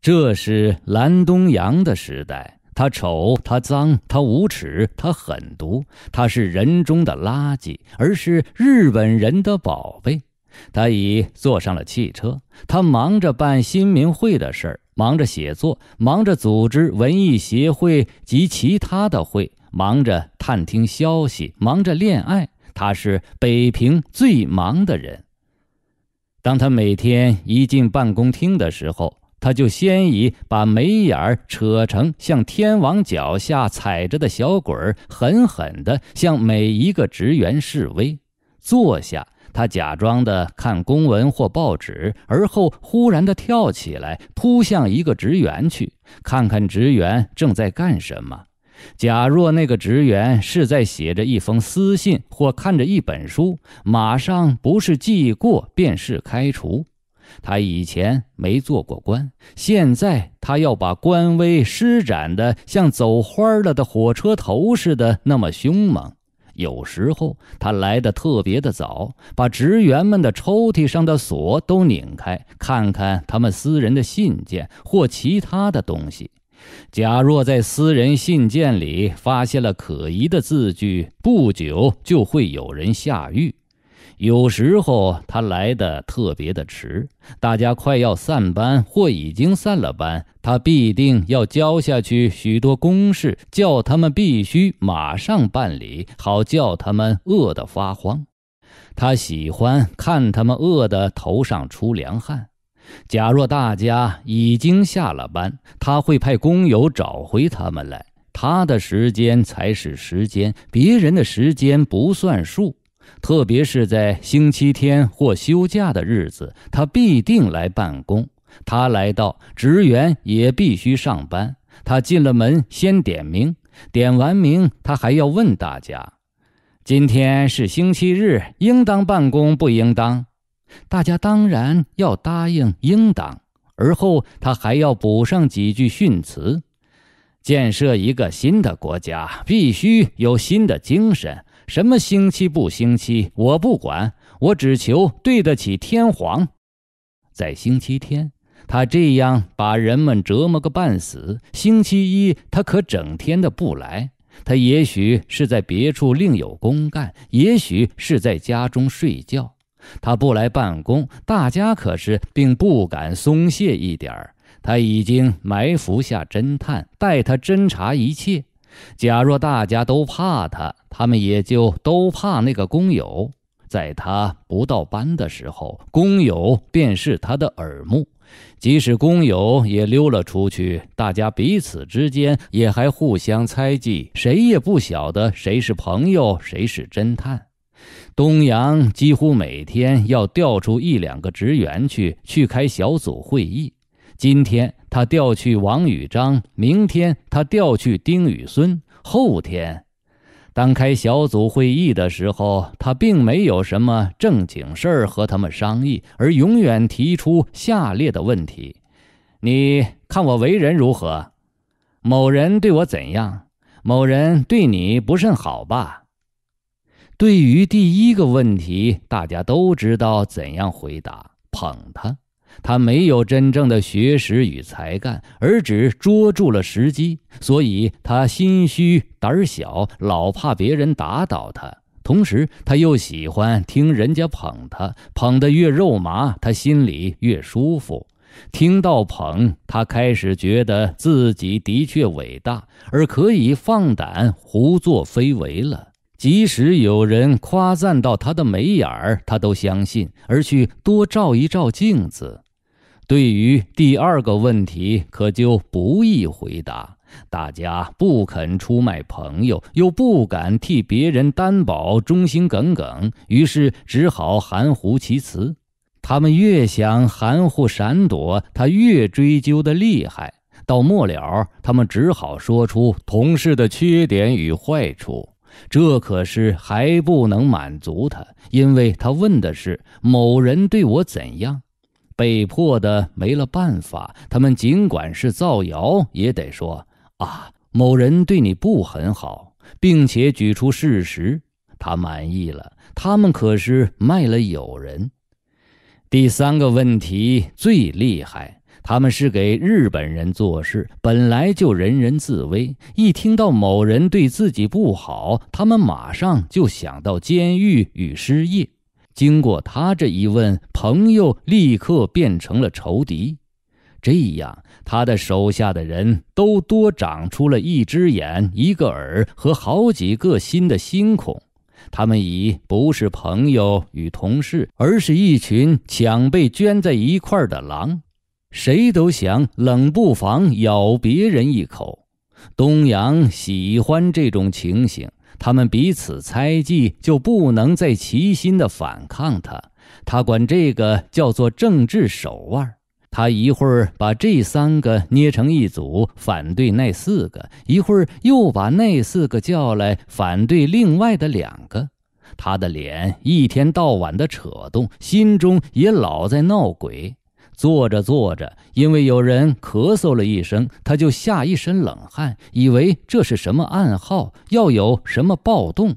这是蓝东阳的时代。他丑，他脏，他无耻，他狠毒，他是人中的垃圾，而是日本人的宝贝。他已坐上了汽车，他忙着办新民会的事儿，忙着写作，忙着组织文艺协会及其他的会，忙着探听消息，忙着恋爱。他是北平最忙的人。当他每天一进办公厅的时候，他就先以把眉眼儿扯成像天王脚下踩着的小鬼儿，狠狠地向每一个职员示威。坐下，他假装的看公文或报纸，而后忽然的跳起来，扑向一个职员去，看看职员正在干什么。假若那个职员是在写着一封私信或看着一本书，马上不是记过便是开除。他以前没做过官，现在他要把官威施展的像走花了的火车头似的那么凶猛。有时候他来的特别的早，把职员们的抽屉上的锁都拧开，看看他们私人的信件或其他的东西。假若在私人信件里发现了可疑的字句，不久就会有人下狱。有时候他来的特别的迟，大家快要散班或已经散了班，他必定要交下去许多公事，叫他们必须马上办理，好叫他们饿得发慌。他喜欢看他们饿得头上出凉汗。假若大家已经下了班，他会派工友找回他们来。他的时间才是时间，别人的时间不算数。特别是在星期天或休假的日子，他必定来办公。他来到，职员也必须上班。他进了门，先点名，点完名，他还要问大家：“今天是星期日，应当办公不应当？”大家当然要答应应当。而后他还要补上几句训词：“建设一个新的国家，必须有新的精神。”什么星期不星期，我不管，我只求对得起天皇。在星期天，他这样把人们折磨个半死；星期一，他可整天的不来。他也许是在别处另有公干，也许是在家中睡觉。他不来办公，大家可是并不敢松懈一点儿。他已经埋伏下侦探，待他侦查一切。假若大家都怕他，他们也就都怕那个工友。在他不到班的时候，工友便是他的耳目。即使工友也溜了出去，大家彼此之间也还互相猜忌，谁也不晓得谁是朋友，谁是侦探。东阳几乎每天要调出一两个职员去去开小组会议。今天。他调去王宇章，明天他调去丁宇孙，后天，当开小组会议的时候，他并没有什么正经事儿和他们商议，而永远提出下列的问题：你看我为人如何？某人对我怎样？某人对你不甚好吧？对于第一个问题，大家都知道怎样回答，捧他。他没有真正的学识与才干，而只捉住了时机，所以他心虚胆小，老怕别人打倒他。同时，他又喜欢听人家捧他，捧得越肉麻，他心里越舒服。听到捧，他开始觉得自己的确伟大，而可以放胆胡作非为了。即使有人夸赞到他的眉眼儿，他都相信，而去多照一照镜子。对于第二个问题，可就不易回答。大家不肯出卖朋友，又不敢替别人担保，忠心耿耿，于是只好含糊其辞。他们越想含糊闪躲，他越追究的厉害。到末了，他们只好说出同事的缺点与坏处。这可是还不能满足他，因为他问的是某人对我怎样。被迫的没了办法，他们尽管是造谣，也得说啊，某人对你不很好，并且举出事实，他满意了。他们可是卖了友人。第三个问题最厉害，他们是给日本人做事，本来就人人自危。一听到某人对自己不好，他们马上就想到监狱与失业。经过他这一问，朋友立刻变成了仇敌。这样，他的手下的人都多长出了一只眼、一个耳和好几个新的新孔。他们已不是朋友与同事，而是一群抢被圈在一块儿的狼，谁都想冷不防咬别人一口。东阳喜欢这种情形。他们彼此猜忌，就不能再齐心的反抗他。他管这个叫做政治手腕。他一会儿把这三个捏成一组反对那四个，一会儿又把那四个叫来反对另外的两个。他的脸一天到晚的扯动，心中也老在闹鬼。坐着坐着，因为有人咳嗽了一声，他就吓一身冷汗，以为这是什么暗号，要有什么暴动。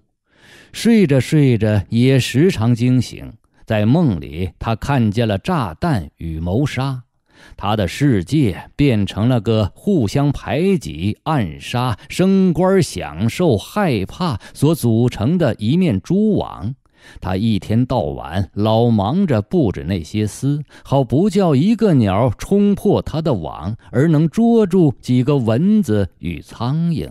睡着睡着，也时常惊醒，在梦里，他看见了炸弹与谋杀，他的世界变成了个互相排挤、暗杀、升官、享受、害怕所组成的一面蛛网。他一天到晚老忙着布置那些丝，好不叫一个鸟冲破他的网，而能捉住几个蚊子与苍蝇。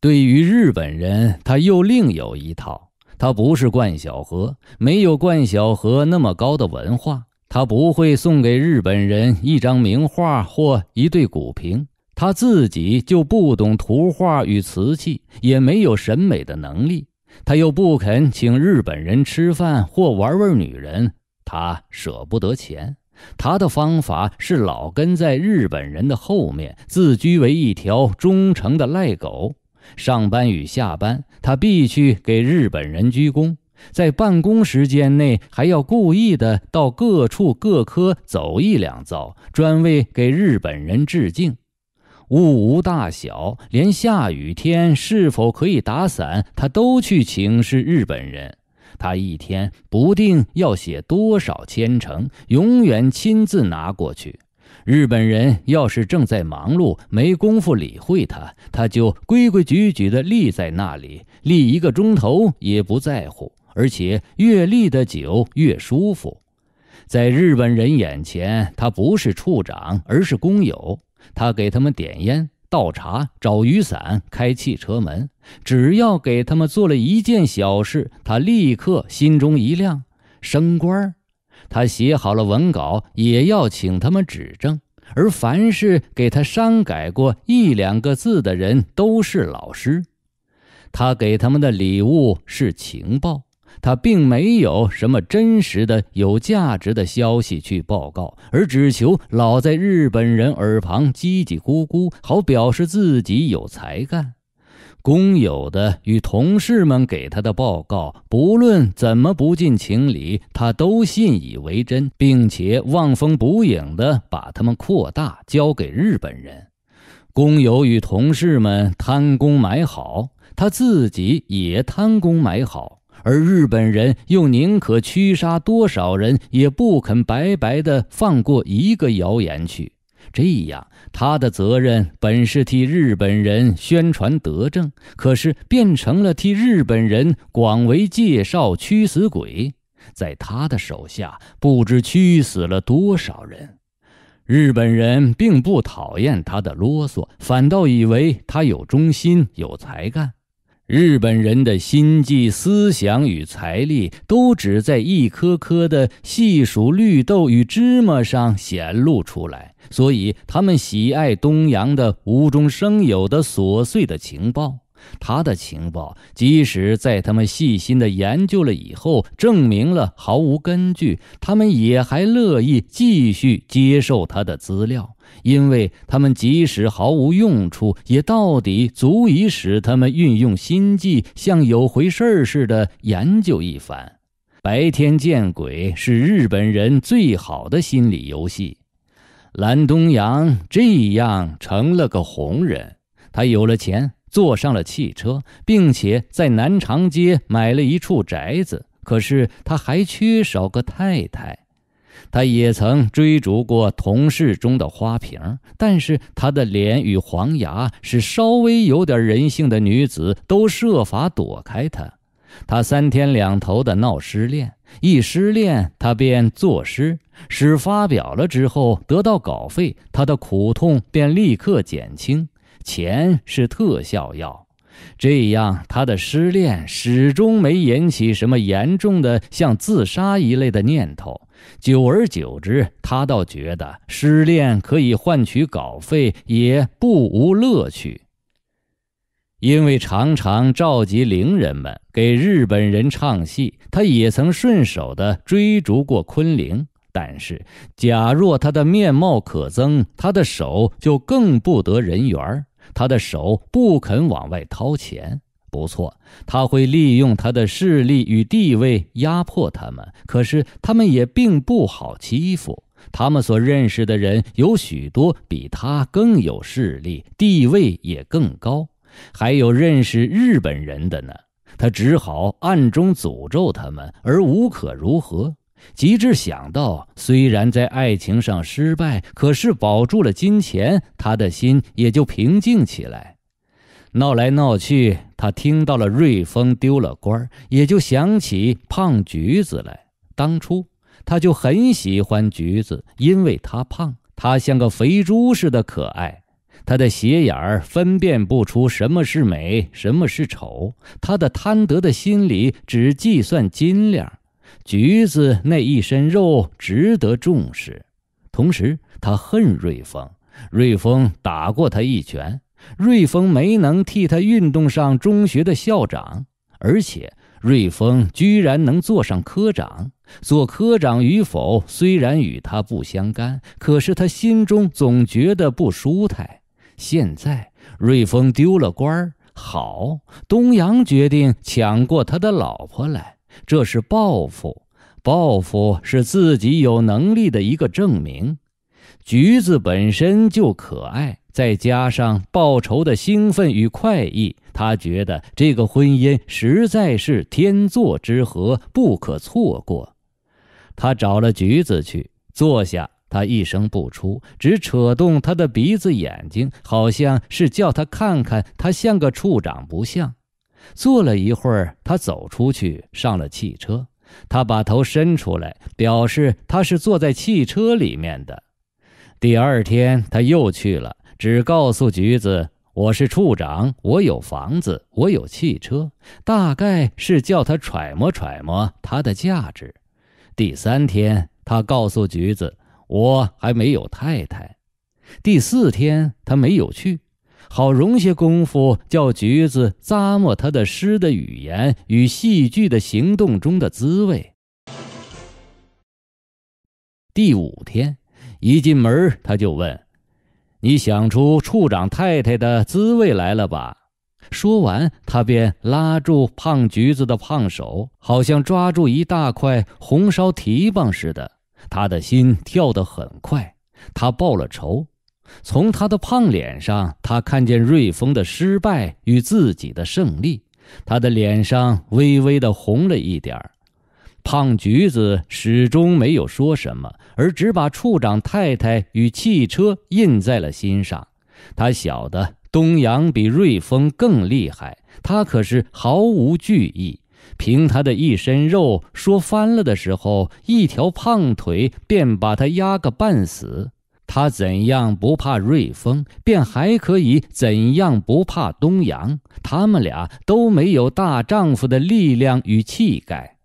对于日本人，他又另有一套。他不是冠晓荷，没有冠晓荷那么高的文化，他不会送给日本人一张名画或一对古瓶。他自己就不懂图画与瓷器，也没有审美的能力。他又不肯请日本人吃饭或玩味女人，他舍不得钱。他的方法是老跟在日本人的后面，自居为一条忠诚的赖狗。上班与下班，他必须给日本人鞠躬；在办公时间内，还要故意的到各处各科走一两遭，专为给日本人致敬。物无大小，连下雨天是否可以打伞，他都去请示日本人。他一天不定要写多少签程，永远亲自拿过去。日本人要是正在忙碌，没工夫理会他，他就规规矩矩地立在那里，立一个钟头也不在乎，而且越立得久越舒服。在日本人眼前，他不是处长，而是工友。他给他们点烟、倒茶、找雨伞、开汽车门，只要给他们做了一件小事，他立刻心中一亮，升官。他写好了文稿，也要请他们指正。而凡是给他删改过一两个字的人，都是老师。他给他们的礼物是情报。他并没有什么真实的、有价值的消息去报告，而只求老在日本人耳旁叽叽咕咕，好表示自己有才干。工友的与同事们给他的报告，不论怎么不近情理，他都信以为真，并且望风捕影的把他们扩大，交给日本人。工友与同事们贪功买好，他自己也贪功买好。而日本人又宁可驱杀多少人，也不肯白白的放过一个谣言去。这样，他的责任本是替日本人宣传德政，可是变成了替日本人广为介绍驱死鬼。在他的手下，不知驱死了多少人。日本人并不讨厌他的啰嗦，反倒以为他有忠心、有才干。日本人的心计、思想与财力，都只在一颗颗的细数绿豆与芝麻上显露出来，所以他们喜爱东洋的无中生有的琐碎的情报。他的情报，即使在他们细心的研究了以后，证明了毫无根据，他们也还乐意继续接受他的资料，因为他们即使毫无用处，也到底足以使他们运用心计，像有回事儿似的研究一番。白天见鬼是日本人最好的心理游戏。蓝东阳这样成了个红人，他有了钱。坐上了汽车，并且在南长街买了一处宅子。可是他还缺少个太太。他也曾追逐过同事中的花瓶，但是他的脸与黄牙是稍微有点人性的女子都设法躲开他。他三天两头的闹失恋，一失恋他便作诗，诗发表了之后得到稿费，他的苦痛便立刻减轻。钱是特效药，这样他的失恋始终没引起什么严重的，像自杀一类的念头。久而久之，他倒觉得失恋可以换取稿费，也不无乐趣。因为常常召集灵人们给日本人唱戏，他也曾顺手的追逐过昆凌。但是，假若他的面貌可憎，他的手就更不得人缘儿。他的手不肯往外掏钱。不错，他会利用他的势力与地位压迫他们。可是他们也并不好欺负。他们所认识的人有许多比他更有势力，地位也更高，还有认识日本人的呢。他只好暗中诅咒他们，而无可如何。及至想到，虽然在爱情上失败，可是保住了金钱，他的心也就平静起来。闹来闹去，他听到了瑞丰丢了官儿，也就想起胖橘子来。当初他就很喜欢橘子，因为他胖，他像个肥猪似的可爱。他的斜眼儿分辨不出什么是美，什么是丑。他的贪得的心理只计算斤两。橘子那一身肉值得重视，同时他恨瑞丰，瑞丰打过他一拳，瑞丰没能替他运动上中学的校长，而且瑞丰居然能做上科长，做科长与否虽然与他不相干，可是他心中总觉得不舒坦。现在瑞丰丢了官，好，东阳决定抢过他的老婆来。这是报复，报复是自己有能力的一个证明。橘子本身就可爱，再加上报仇的兴奋与快意，他觉得这个婚姻实在是天作之合，不可错过。他找了橘子去坐下，他一声不出，只扯动他的鼻子、眼睛，好像是叫他看看他像个处长不像。坐了一会儿，他走出去，上了汽车。他把头伸出来，表示他是坐在汽车里面的。第二天，他又去了，只告诉橘子：“我是处长，我有房子，我有汽车。”大概是叫他揣摩揣摩他的价值。第三天，他告诉橘子：“我还没有太太。”第四天，他没有去。好容些功夫，叫橘子咂摸他的诗的语言与戏剧的行动中的滋味。第五天，一进门他就问：“你想出处长太太的滋味来了吧？”说完，他便拉住胖橘子的胖手，好像抓住一大块红烧蹄膀似的。他的心跳得很快，他报了仇。从他的胖脸上，他看见瑞丰的失败与自己的胜利。他的脸上微微的红了一点儿。胖橘子始终没有说什么，而只把处长太太与汽车印在了心上。他晓得东阳比瑞丰更厉害，他可是毫无惧意。凭他的一身肉，说翻了的时候，一条胖腿便把他压个半死。他怎样不怕瑞丰，便还可以怎样不怕东阳。他们俩都没有大丈夫的力量与气概。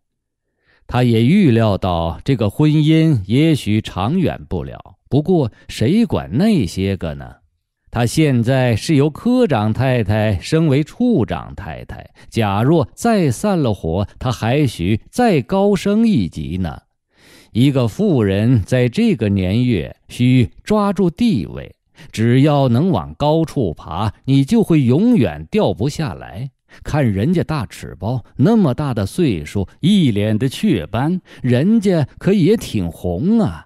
他也预料到这个婚姻也许长远不了。不过谁管那些个呢？他现在是由科长太太升为处长太太。假若再散了伙，他还许再高升一级呢。一个富人在这个年月需抓住地位，只要能往高处爬，你就会永远掉不下来。看人家大尺包，那么大的岁数，一脸的雀斑，人家可也挺红啊。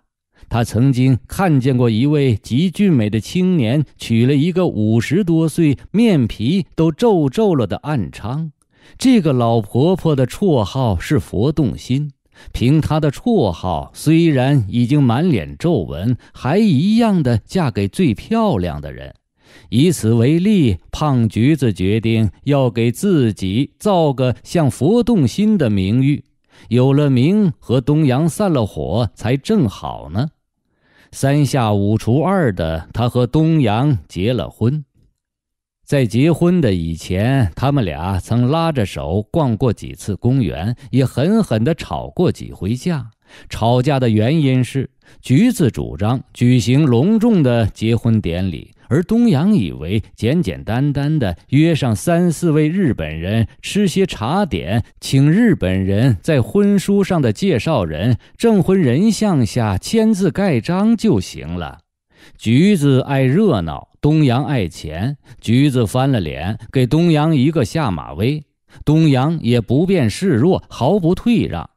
他曾经看见过一位极俊美的青年娶了一个五十多岁、面皮都皱皱了的暗娼，这个老婆婆的绰号是“佛动心”。凭他的绰号，虽然已经满脸皱纹，还一样的嫁给最漂亮的人。以此为例，胖橘子决定要给自己造个像佛动心的名誉。有了名，和东阳散了伙才正好呢。三下五除二的，他和东阳结了婚。在结婚的以前，他们俩曾拉着手逛过几次公园，也狠狠地吵过几回架。吵架的原因是，橘子主张举行隆重的结婚典礼，而东阳以为简简单单的约上三四位日本人吃些茶点，请日本人在婚书上的介绍人、证婚人像下签字盖章就行了。橘子爱热闹。东阳爱钱，橘子翻了脸，给东阳一个下马威。东阳也不便示弱，毫不退让，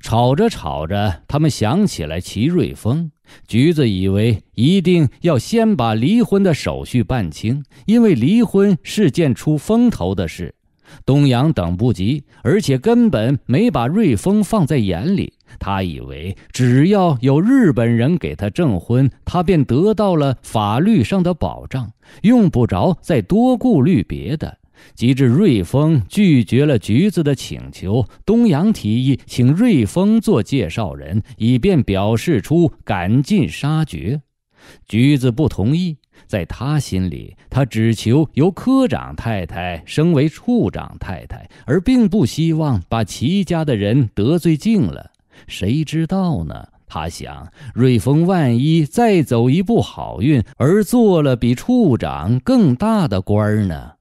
吵着吵着，他们想起来齐瑞峰。橘子以为一定要先把离婚的手续办清，因为离婚是件出风头的事。东阳等不及，而且根本没把瑞丰放在眼里。他以为只要有日本人给他证婚，他便得到了法律上的保障，用不着再多顾虑别的。及至瑞丰拒绝了橘子的请求，东阳提议请瑞丰做介绍人，以便表示出赶尽杀绝。橘子不同意。在他心里，他只求由科长太太升为处长太太，而并不希望把齐家的人得罪尽了。谁知道呢？他想，瑞丰万一再走一步好运，而做了比处长更大的官儿呢？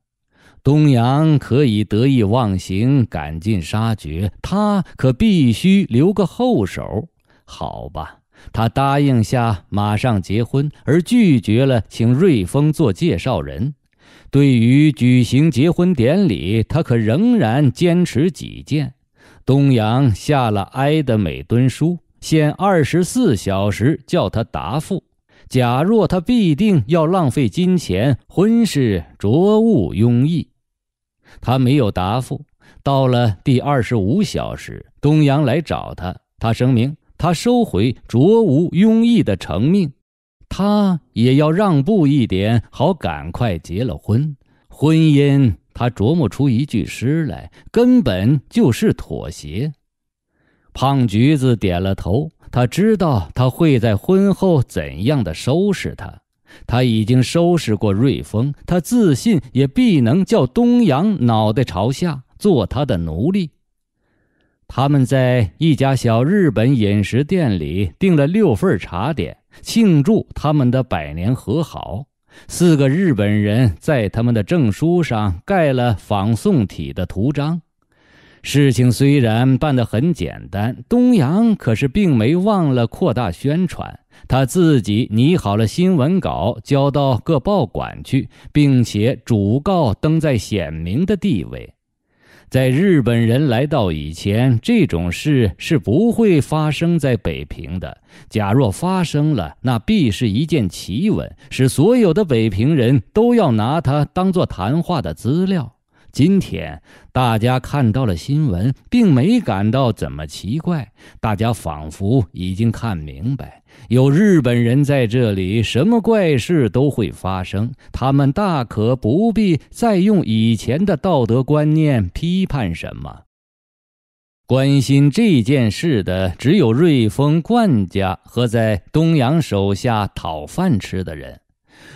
东阳可以得意忘形、赶尽杀绝，他可必须留个后手。好吧。他答应下马上结婚，而拒绝了请瑞丰做介绍人。对于举行结婚典礼，他可仍然坚持己见。东阳下了埃德美敦书，限二十四小时叫他答复。假若他必定要浪费金钱，婚事着务庸易。他没有答复。到了第二十五小时，东阳来找他，他声明。他收回卓无庸意的成命，他也要让步一点，好赶快结了婚。婚姻，他琢磨出一句诗来，根本就是妥协。胖橘子点了头，他知道他会在婚后怎样的收拾他。他已经收拾过瑞丰，他自信也必能叫东阳脑袋朝下做他的奴隶。他们在一家小日本饮食店里订了六份茶点，庆祝他们的百年和好。四个日本人在他们的证书上盖了仿宋体的图章。事情虽然办得很简单，东阳可是并没忘了扩大宣传。他自己拟好了新闻稿，交到各报馆去，并且主告登在显明的地位。在日本人来到以前，这种事是不会发生在北平的。假若发生了，那必是一件奇闻，使所有的北平人都要拿它当做谈话的资料。今天大家看到了新闻，并没感到怎么奇怪。大家仿佛已经看明白，有日本人在这里，什么怪事都会发生。他们大可不必再用以前的道德观念批判什么。关心这件事的，只有瑞丰、冠家和在东阳手下讨饭吃的人。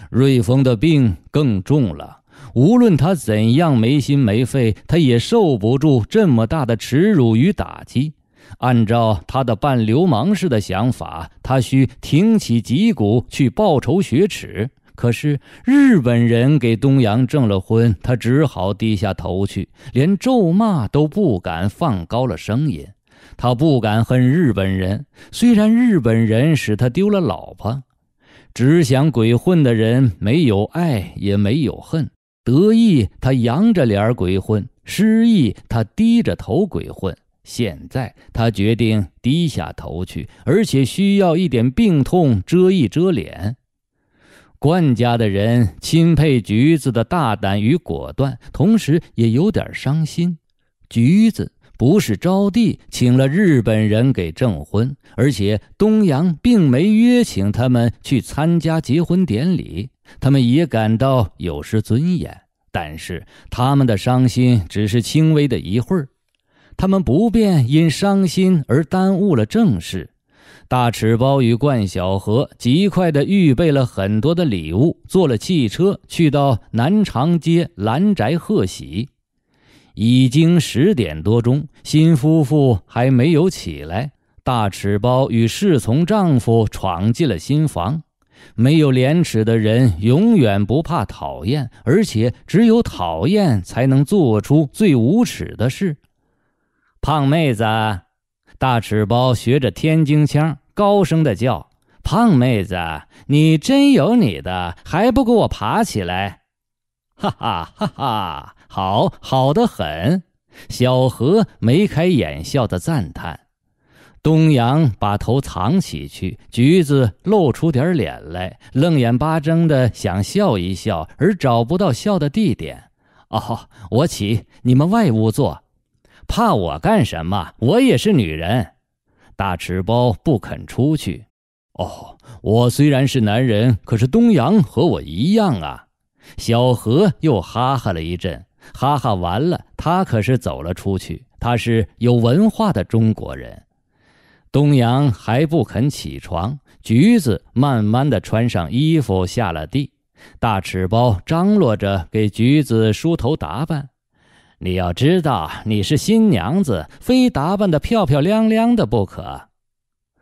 瑞丰的病更重了。无论他怎样没心没肺，他也受不住这么大的耻辱与打击。按照他的半流氓式的想法，他需挺起脊骨去报仇雪耻。可是日本人给东阳证了婚，他只好低下头去，连咒骂都不敢放高了声音。他不敢恨日本人，虽然日本人使他丢了老婆。只想鬼混的人，没有爱，也没有恨。得意，他扬着脸鬼混；失意，他低着头鬼混。现在，他决定低下头去，而且需要一点病痛遮一遮脸。冠家的人钦佩橘子的大胆与果断，同时也有点伤心。橘子不是招娣请了日本人给证婚，而且东阳并没约请他们去参加结婚典礼。他们也感到有失尊严，但是他们的伤心只是轻微的一会儿。他们不便因伤心而耽误了正事。大赤包与冠晓荷极快地预备了很多的礼物，坐了汽车去到南长街兰宅贺喜。已经十点多钟，新夫妇还没有起来。大赤包与侍从丈夫闯进了新房。没有廉耻的人永远不怕讨厌，而且只有讨厌才能做出最无耻的事。胖妹子，大齿包学着天津腔高声的叫：“胖妹子，你真有你的，还不给我爬起来！”哈哈哈哈好好的很。小何眉开眼笑的赞叹。东阳把头藏起去，橘子露出点脸来，愣眼巴睁的想笑一笑，而找不到笑的地点。哦，我起，你们外屋坐，怕我干什么？我也是女人。大赤包不肯出去。哦，我虽然是男人，可是东阳和我一样啊。小何又哈哈了一阵，哈哈完了，他可是走了出去。他是有文化的中国人。东阳还不肯起床，橘子慢慢的穿上衣服下了地，大尺包张罗着给橘子梳头打扮。你要知道，你是新娘子，非打扮的漂漂亮亮的不可。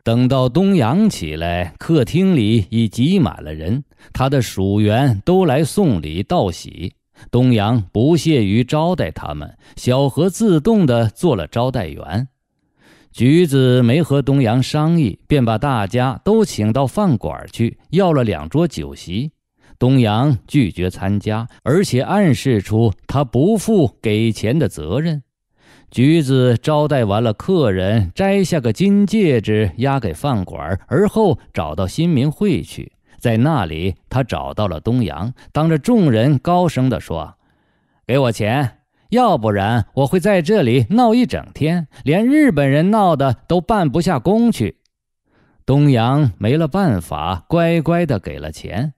等到东阳起来，客厅里已挤满了人，他的属员都来送礼道喜。东阳不屑于招待他们，小何自动的做了招待员。橘子没和东阳商议，便把大家都请到饭馆去，要了两桌酒席。东阳拒绝参加，而且暗示出他不负给钱的责任。橘子招待完了客人，摘下个金戒指押给饭馆，而后找到新民会去，在那里他找到了东阳，当着众人高声地说：“给我钱。”要不然我会在这里闹一整天，连日本人闹的都办不下工去。东阳没了办法，乖乖的给了钱。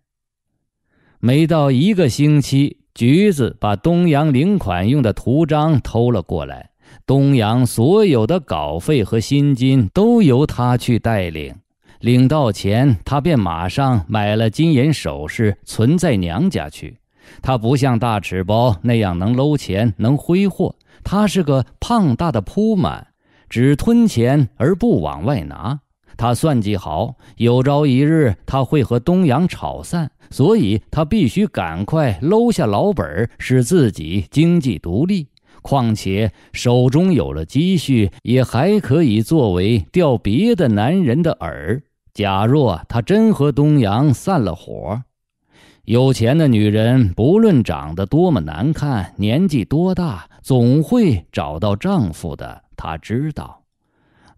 没到一个星期，橘子把东阳领款用的图章偷了过来。东阳所有的稿费和薪金都由他去带领，领到钱他便马上买了金银首饰存在娘家去。他不像大尺包那样能搂钱、能挥霍，他是个胖大的铺满，只吞钱而不往外拿。他算计好，有朝一日他会和东阳吵散，所以他必须赶快搂下老本，使自己经济独立。况且手中有了积蓄，也还可以作为钓别的男人的饵。假若他真和东阳散了伙。有钱的女人，不论长得多么难看，年纪多大，总会找到丈夫的。她知道，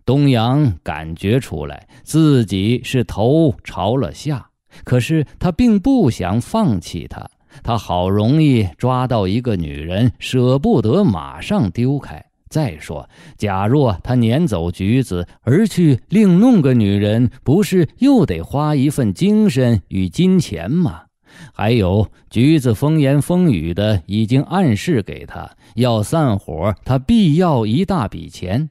东阳感觉出来自己是头朝了下，可是他并不想放弃她。他好容易抓到一个女人，舍不得马上丢开。再说，假若他撵走橘子，而去另弄个女人，不是又得花一份精神与金钱吗？还有橘子风言风语的，已经暗示给他要散伙，他必要一大笔钱。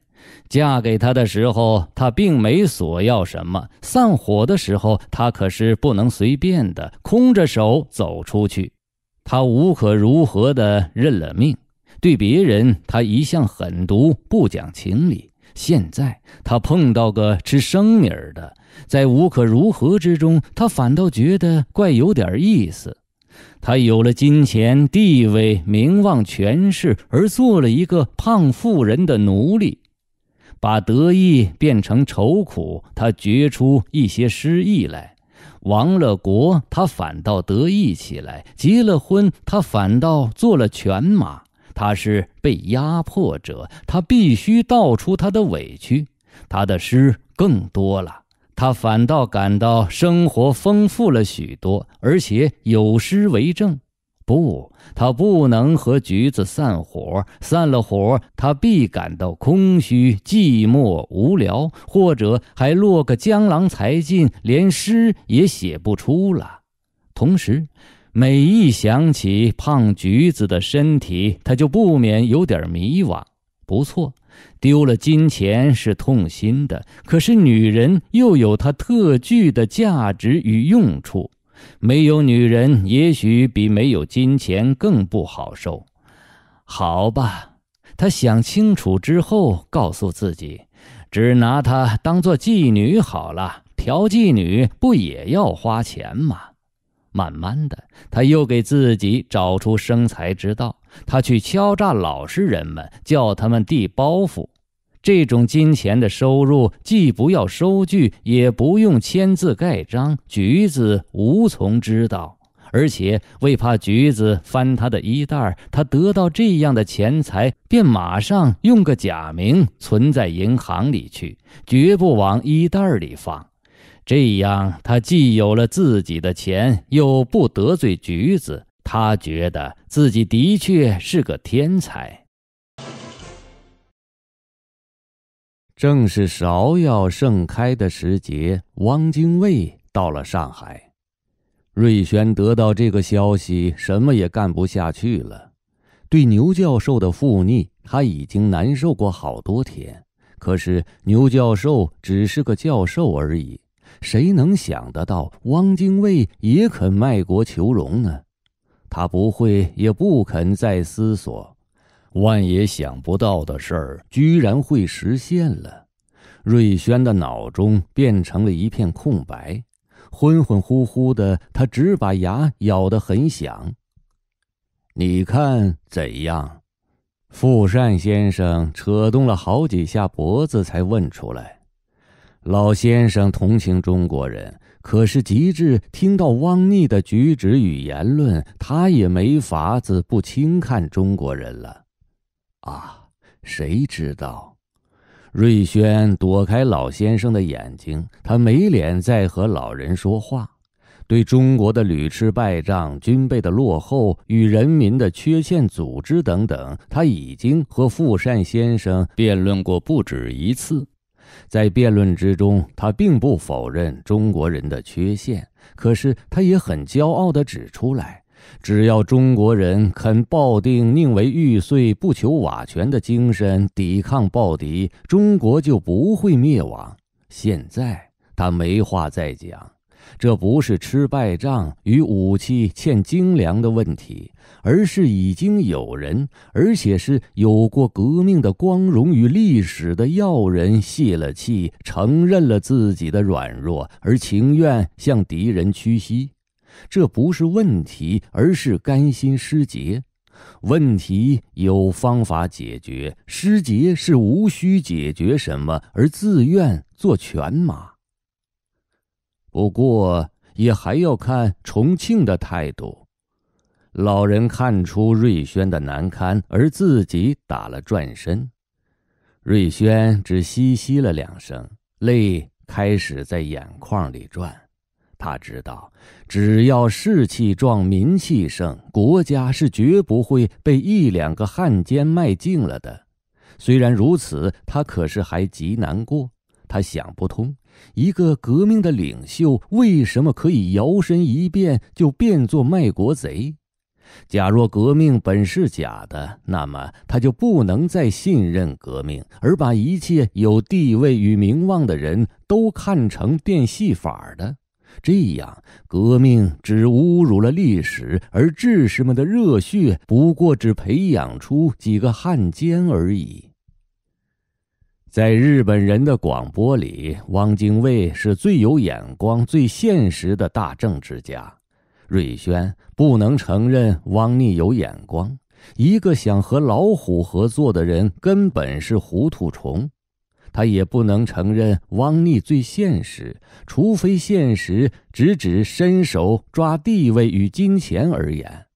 嫁给他的时候，他并没索要什么；散伙的时候，他可是不能随便的空着手走出去。他无可如何的认了命。对别人，他一向狠毒，不讲情理。现在他碰到个吃生米儿的，在无可如何之中，他反倒觉得怪有点意思。他有了金钱、地位、名望、权势，而做了一个胖妇人的奴隶，把得意变成愁苦。他觉出一些诗意来。亡了国，他反倒得意起来；结了婚，他反倒做了犬马。他是被压迫者，他必须道出他的委屈。他的诗更多了，他反倒感到生活丰富了许多，而且有诗为证。不，他不能和橘子散伙，散了伙，他必感到空虚、寂寞、无聊，或者还落个江郎才尽，连诗也写不出了。同时，每一想起胖橘子的身体，他就不免有点迷惘。不错，丢了金钱是痛心的，可是女人又有她特具的价值与用处。没有女人，也许比没有金钱更不好受。好吧，他想清楚之后，告诉自己，只拿她当做妓女好了。嫖妓女不也要花钱吗？慢慢的，他又给自己找出生财之道。他去敲诈老实人们，叫他们递包袱。这种金钱的收入，既不要收据，也不用签字盖章，橘子无从知道。而且为怕橘子翻他的衣袋，他得到这样的钱财，便马上用个假名存在银行里去，绝不往衣袋里放。这样，他既有了自己的钱，又不得罪橘子。他觉得自己的确是个天才。正是芍药盛开的时节，汪精卫到了上海。瑞宣得到这个消息，什么也干不下去了。对牛教授的负逆，他已经难受过好多天。可是牛教授只是个教授而已。谁能想得到汪精卫也肯卖国求荣呢？他不会，也不肯再思索，万也想不到的事儿居然会实现了。瑞宣的脑中变成了一片空白，昏昏乎乎的，他只把牙咬得很响。你看怎样？富善先生扯动了好几下脖子，才问出来。老先生同情中国人，可是极至听到汪逆的举止与言论，他也没法子不轻看中国人了。啊，谁知道？瑞宣躲开老先生的眼睛，他没脸再和老人说话。对中国的屡吃败仗、军备的落后与人民的缺陷、组织等等，他已经和富善先生辩论过不止一次。在辩论之中，他并不否认中国人的缺陷，可是他也很骄傲地指出来：只要中国人肯抱定宁为玉碎不求瓦全的精神，抵抗暴敌，中国就不会灭亡。现在他没话再讲。这不是吃败仗与武器欠精良的问题，而是已经有人，而且是有过革命的光荣与历史的要人泄了气，承认了自己的软弱，而情愿向敌人屈膝。这不是问题，而是甘心失节。问题有方法解决，失节是无需解决什么，而自愿做犬马。不过，也还要看重庆的态度。老人看出瑞轩的难堪，而自己打了转身。瑞轩只嘻嘻了两声，泪开始在眼眶里转。他知道，只要士气壮、民气盛，国家是绝不会被一两个汉奸卖尽了的。虽然如此，他可是还极难过，他想不通。一个革命的领袖为什么可以摇身一变就变作卖国贼？假若革命本是假的，那么他就不能再信任革命，而把一切有地位与名望的人都看成变戏法的。这样，革命只侮辱了历史，而志士们的热血不过只培养出几个汉奸而已。在日本人的广播里，汪精卫是最有眼光、最现实的大政治家。瑞宣不能承认汪逆有眼光，一个想和老虎合作的人根本是糊涂虫。他也不能承认汪逆最现实，除非现实直指伸手抓地位与金钱而言。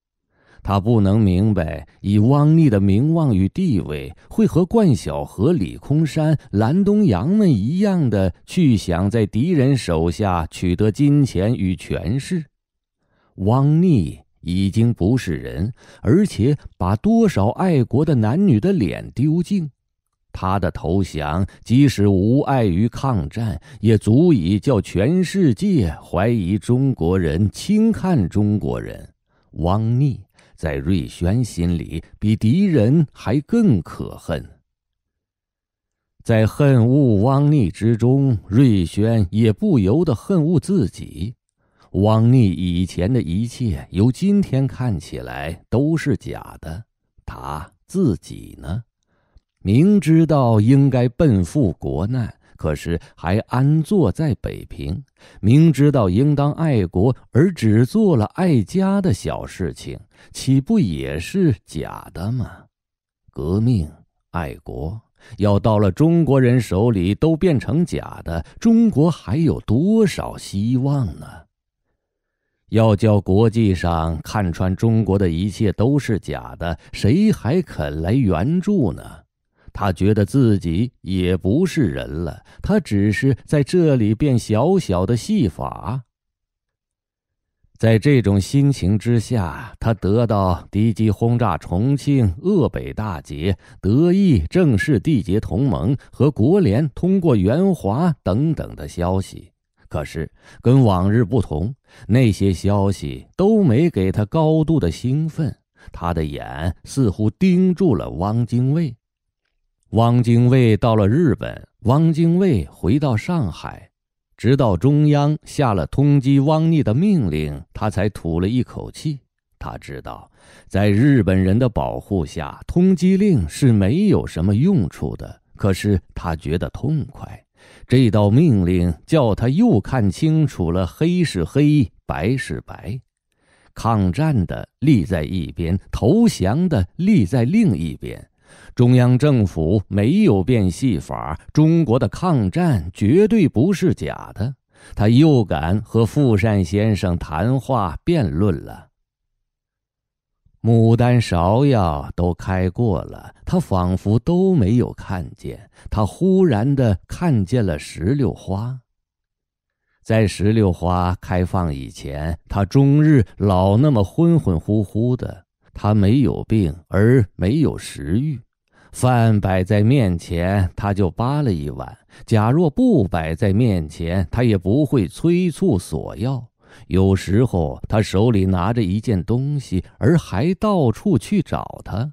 他不能明白，以汪逆的名望与地位，会和冠晓荷、李空山、蓝东阳们一样的去想在敌人手下取得金钱与权势。汪逆已经不是人，而且把多少爱国的男女的脸丢尽。他的投降，即使无碍于抗战，也足以叫全世界怀疑中国人轻看中国人。汪逆。在瑞宣心里，比敌人还更可恨。在恨恶汪逆之中，瑞宣也不由得恨恶自己。汪逆以前的一切，由今天看起来都是假的。他自己呢，明知道应该奔赴国难。可是还安坐在北平，明知道应当爱国，而只做了爱家的小事情，岂不也是假的吗？革命、爱国，要到了中国人手里，都变成假的，中国还有多少希望呢？要叫国际上看穿中国的一切都是假的，谁还肯来援助呢？他觉得自己也不是人了，他只是在这里变小小的戏法。在这种心情之下，他得到敌机轰炸重庆、鄂北大捷、德意正式缔结同盟和国联通过援华等等的消息。可是跟往日不同，那些消息都没给他高度的兴奋。他的眼似乎盯住了汪精卫。汪精卫到了日本，汪精卫回到上海，直到中央下了通缉汪逆的命令，他才吐了一口气。他知道，在日本人的保护下，通缉令是没有什么用处的。可是他觉得痛快，这道命令叫他又看清楚了黑是黑白是白，抗战的立在一边，投降的立在另一边。中央政府没有变戏法，中国的抗战绝对不是假的。他又敢和富善先生谈话辩论了。牡丹、芍药都开过了，他仿佛都没有看见。他忽然的看见了石榴花。在石榴花开放以前，他终日老那么昏昏乎乎的。他没有病，而没有食欲。饭摆在面前，他就扒了一碗；假若不摆在面前，他也不会催促索要。有时候，他手里拿着一件东西，而还到处去找他。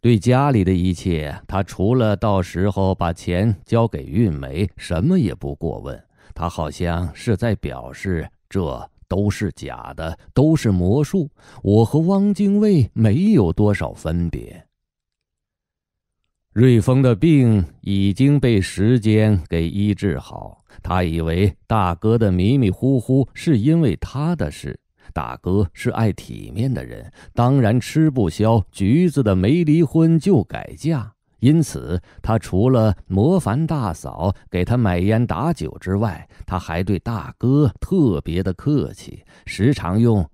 对家里的一切，他除了到时候把钱交给运梅，什么也不过问。他好像是在表示，这都是假的，都是魔术。我和汪精卫没有多少分别。瑞丰的病已经被时间给医治好，他以为大哥的迷迷糊糊是因为他的事。大哥是爱体面的人，当然吃不消菊子的没离婚就改嫁，因此他除了模范大嫂给他买烟打酒之外，他还对大哥特别的客气，时常用。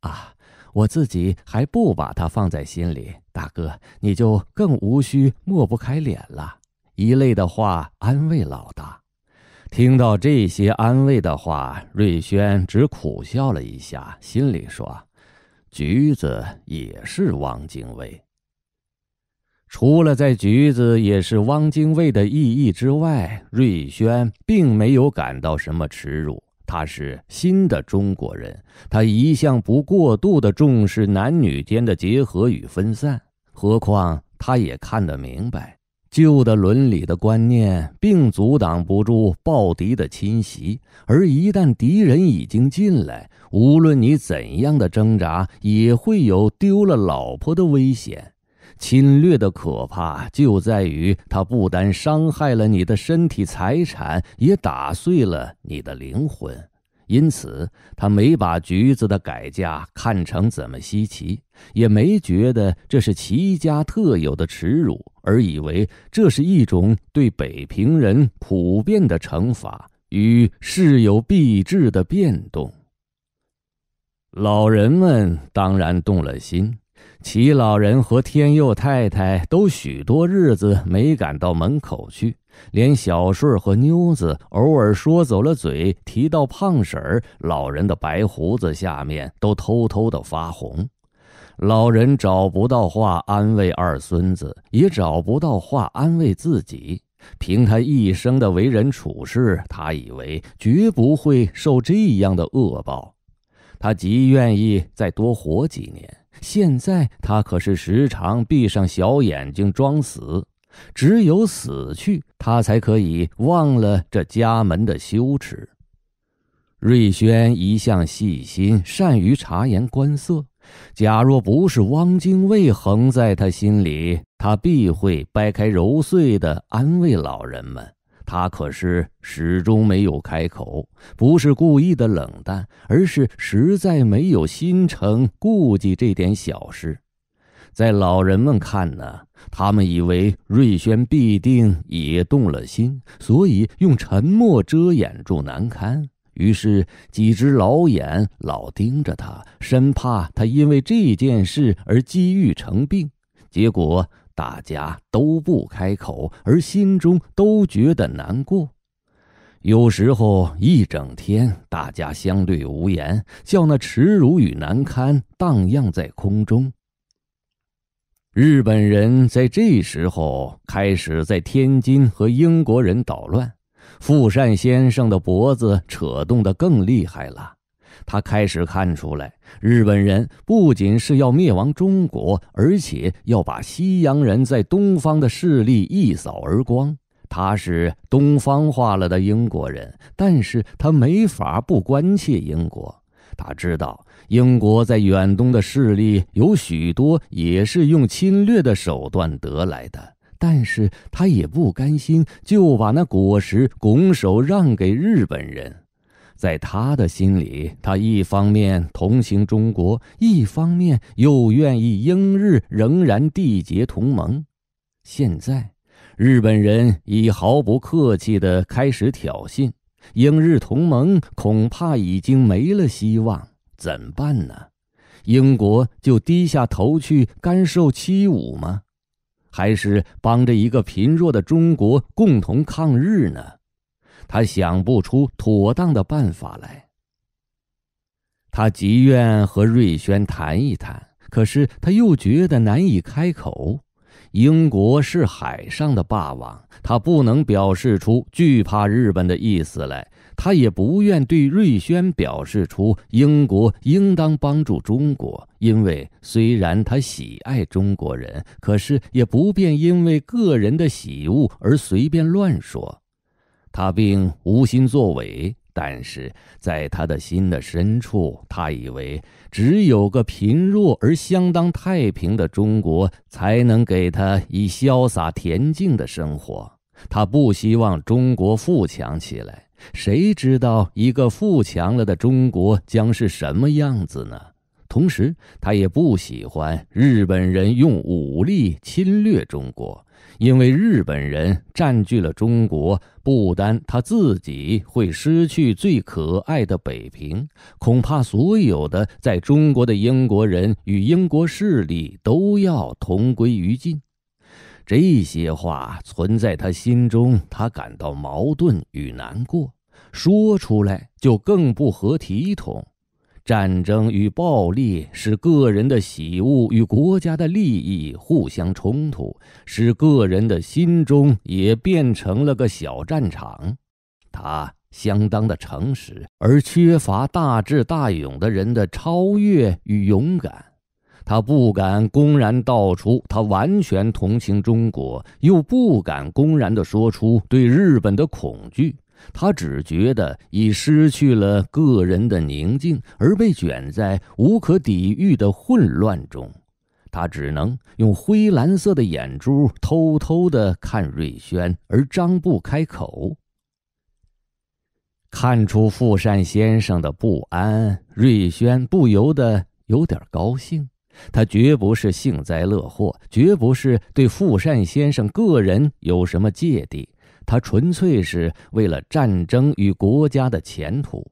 啊，我自己还不把他放在心里。大哥，你就更无需抹不开脸了。一类的话安慰老大，听到这些安慰的话，瑞轩只苦笑了一下，心里说：“橘子也是汪精卫。”除了在“橘子也是汪精卫”的意义之外，瑞轩并没有感到什么耻辱。他是新的中国人，他一向不过度的重视男女间的结合与分散。何况他也看得明白，旧的伦理的观念并阻挡不住暴敌的侵袭。而一旦敌人已经进来，无论你怎样的挣扎，也会有丢了老婆的危险。侵略的可怕就在于，它不但伤害了你的身体、财产，也打碎了你的灵魂。因此，他没把橘子的改嫁看成怎么稀奇，也没觉得这是齐家特有的耻辱，而以为这是一种对北平人普遍的惩罚与事有必至的变动。老人们当然动了心。齐老人和天佑太太都许多日子没赶到门口去，连小顺儿和妞子偶尔说走了嘴提到胖婶儿，老人的白胡子下面都偷偷的发红。老人找不到话安慰二孙子，也找不到话安慰自己。凭他一生的为人处事，他以为绝不会受这样的恶报。他极愿意再多活几年。现在他可是时常闭上小眼睛装死，只有死去，他才可以忘了这家门的羞耻。瑞宣一向细心，善于察言观色，假若不是汪精卫横在他心里，他必会掰开揉碎的安慰老人们。他可是始终没有开口，不是故意的冷淡，而是实在没有心诚顾忌这点小事。在老人们看呢，他们以为瑞宣必定也动了心，所以用沉默遮掩住难堪。于是几只老眼老盯着他，生怕他因为这件事而积郁成病。结果。大家都不开口，而心中都觉得难过。有时候一整天，大家相对无言，叫那耻辱与难堪荡漾在空中。日本人在这时候开始在天津和英国人捣乱，富善先生的脖子扯动的更厉害了。他开始看出来，日本人不仅是要灭亡中国，而且要把西洋人在东方的势力一扫而光。他是东方化了的英国人，但是他没法不关切英国。他知道英国在远东的势力有许多也是用侵略的手段得来的，但是他也不甘心就把那果实拱手让给日本人。在他的心里，他一方面同情中国，一方面又愿意英日仍然缔结同盟。现在，日本人已毫不客气地开始挑衅，英日同盟恐怕已经没了希望。怎么办呢？英国就低下头去甘受欺侮吗？还是帮着一个贫弱的中国共同抗日呢？他想不出妥当的办法来。他极愿和瑞宣谈一谈，可是他又觉得难以开口。英国是海上的霸王，他不能表示出惧怕日本的意思来。他也不愿对瑞宣表示出英国应当帮助中国，因为虽然他喜爱中国人，可是也不便因为个人的喜恶而随便乱说。他并无心作伪，但是在他的心的深处，他以为只有个贫弱而相当太平的中国，才能给他以潇洒恬静的生活。他不希望中国富强起来，谁知道一个富强了的中国将是什么样子呢？同时，他也不喜欢日本人用武力侵略中国。因为日本人占据了中国，不单他自己会失去最可爱的北平，恐怕所有的在中国的英国人与英国势力都要同归于尽。这些话存在他心中，他感到矛盾与难过，说出来就更不合体统。战争与暴力使个人的喜恶与国家的利益互相冲突，使个人的心中也变成了个小战场。他相当的诚实，而缺乏大智大勇的人的超越与勇敢。他不敢公然道出，他完全同情中国，又不敢公然的说出对日本的恐惧。他只觉得已失去了个人的宁静，而被卷在无可抵御的混乱中。他只能用灰蓝色的眼珠偷偷的看瑞宣，而张不开口。看出富善先生的不安，瑞宣不由得有点高兴。他绝不是幸灾乐祸，绝不是对富善先生个人有什么芥蒂。他纯粹是为了战争与国家的前途。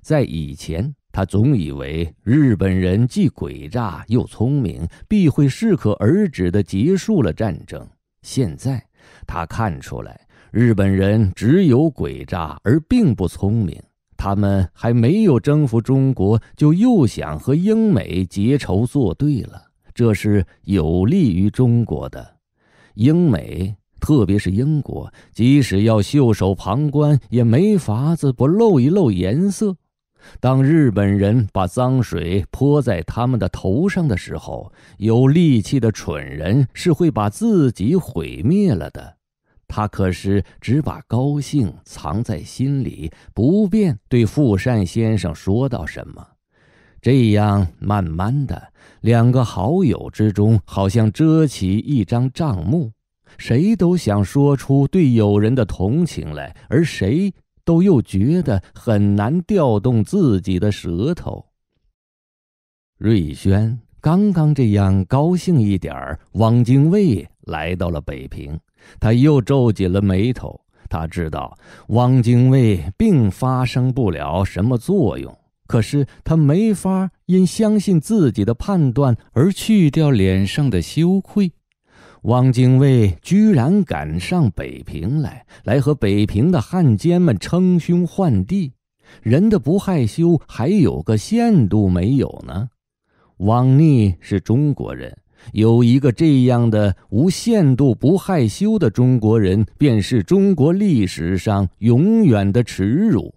在以前，他总以为日本人既诡诈又聪明，必会适可而止地结束了战争。现在，他看出来，日本人只有诡诈而并不聪明。他们还没有征服中国，就又想和英美结仇作对了。这是有利于中国的，英美。特别是英国，即使要袖手旁观，也没法子不露一露颜色。当日本人把脏水泼在他们的头上的时候，有力气的蠢人是会把自己毁灭了的。他可是只把高兴藏在心里，不便对富善先生说到什么。这样慢慢的，两个好友之中好像遮起一张帐幕。谁都想说出对友人的同情来，而谁都又觉得很难调动自己的舌头。瑞宣刚刚这样高兴一点儿，汪精卫来到了北平，他又皱紧了眉头。他知道汪精卫并发生不了什么作用，可是他没法因相信自己的判断而去掉脸上的羞愧。汪精卫居然敢上北平来，来和北平的汉奸们称兄唤弟，人的不害羞还有个限度没有呢？汪逆是中国人，有一个这样的无限度不害羞的中国人，便是中国历史上永远的耻辱。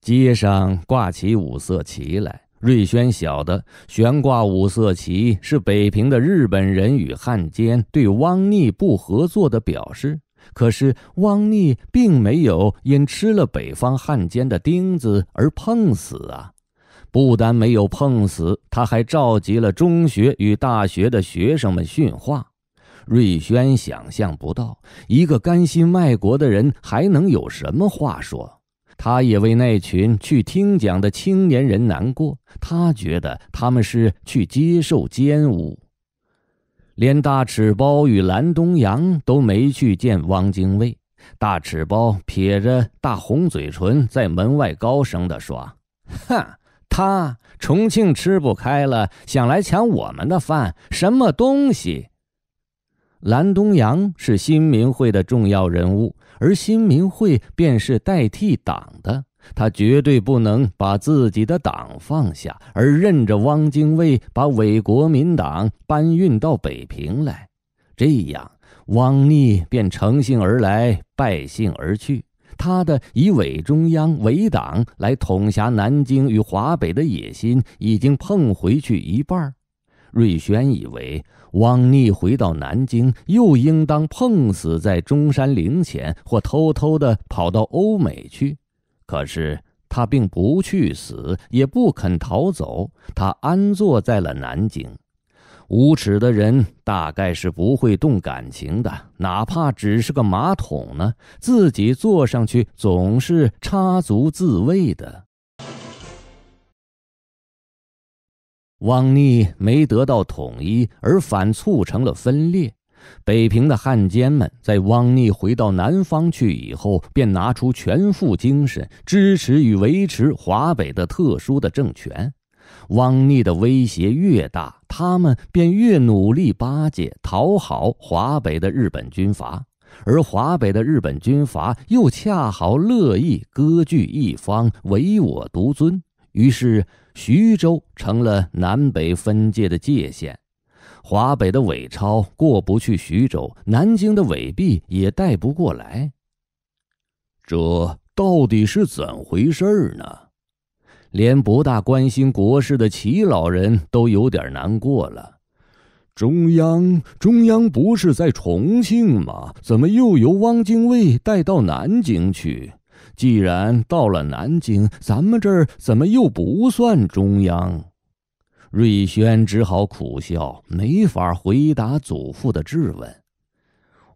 街上挂起五色旗来。瑞宣晓得悬挂五色旗是北平的日本人与汉奸对汪逆不合作的表示，可是汪逆并没有因吃了北方汉奸的钉子而碰死啊！不单没有碰死，他还召集了中学与大学的学生们训话。瑞宣想象不到，一个甘心卖国的人还能有什么话说。他也为那群去听讲的青年人难过，他觉得他们是去接受奸污。连大赤包与蓝东阳都没去见汪精卫。大赤包撇着大红嘴唇，在门外高声的说：“哼，他重庆吃不开了，想来抢我们的饭，什么东西？”蓝东阳是新民会的重要人物。而新民会便是代替党的，他绝对不能把自己的党放下，而任着汪精卫把伪国民党搬运到北平来。这样，汪逆便乘兴而来，败兴而去。他的以伪中央、伪党来统辖南京与华北的野心，已经碰回去一半。瑞宣以为。汪逆回到南京，又应当碰死在中山陵前，或偷偷的跑到欧美去。可是他并不去死，也不肯逃走，他安坐在了南京。无耻的人大概是不会动感情的，哪怕只是个马桶呢，自己坐上去总是插足自慰的。汪逆没得到统一，而反促成了分裂。北平的汉奸们在汪逆回到南方去以后，便拿出全副精神支持与维持华北的特殊的政权。汪逆的威胁越大，他们便越努力巴结讨好华北的日本军阀，而华北的日本军阀又恰好乐意割据一方，唯我独尊。于是徐州成了南北分界的界限，华北的伪钞过不去徐州，南京的伪币也带不过来。这到底是怎回事儿呢？连不大关心国事的齐老人都有点难过了。中央，中央不是在重庆吗？怎么又由汪精卫带到南京去？既然到了南京，咱们这儿怎么又不算中央？瑞宣只好苦笑，没法回答祖父的质问。